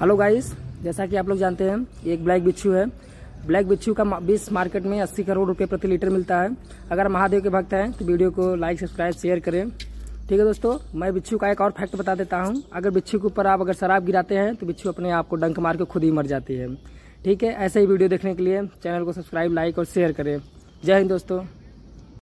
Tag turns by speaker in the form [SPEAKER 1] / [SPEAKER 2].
[SPEAKER 1] hello guys जैसा कि आप लोग जानते हैं ये एक ब्लैक बिच्छू है ब्लैक बिच्छू का बीस मार्केट में 80 करोड़ रुपए प्रति लीटर मिलता है अगर महादेव के भक्त हैं तो वीडियो को लाइक सब्सक्राइब शेयर करें ठीक है दोस्तों मैं बिच्छू का एक और फैक्ट बता देता हूँ अगर बिच्छू के ऊपर आप अगर शराब गिराते हैं तो बिच्छू अपने आप को डंक मार के खुद ही मर जाती है ठीक है ऐसे ही वीडियो देखने के लिए चैनल को सब्सक्राइब लाइक और शेयर करें जय हिंद दोस्तों